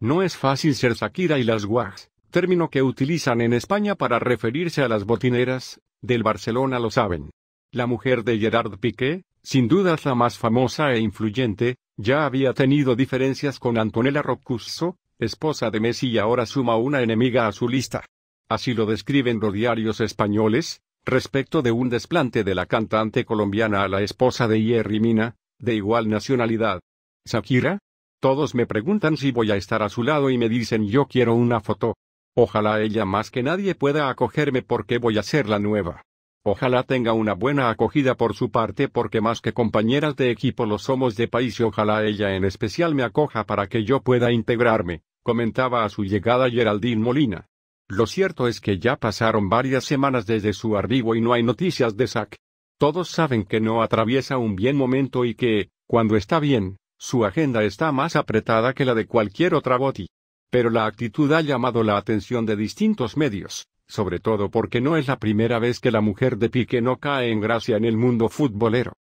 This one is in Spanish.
No es fácil ser Shakira y las Guags, término que utilizan en España para referirse a las botineras, del Barcelona lo saben. La mujer de Gerard Piqué, sin dudas la más famosa e influyente, ya había tenido diferencias con Antonella Roccuzzo, esposa de Messi y ahora suma una enemiga a su lista. Así lo describen los diarios españoles, respecto de un desplante de la cantante colombiana a la esposa de Yerry Mina, de igual nacionalidad. Shakira, todos me preguntan si voy a estar a su lado y me dicen yo quiero una foto. Ojalá ella más que nadie pueda acogerme porque voy a ser la nueva. Ojalá tenga una buena acogida por su parte porque más que compañeras de equipo lo somos de país y ojalá ella en especial me acoja para que yo pueda integrarme, comentaba a su llegada Geraldine Molina. Lo cierto es que ya pasaron varias semanas desde su arribo y no hay noticias de Zack. Todos saben que no atraviesa un bien momento y que, cuando está bien, su agenda está más apretada que la de cualquier otra boti, Pero la actitud ha llamado la atención de distintos medios, sobre todo porque no es la primera vez que la mujer de Pique no cae en gracia en el mundo futbolero.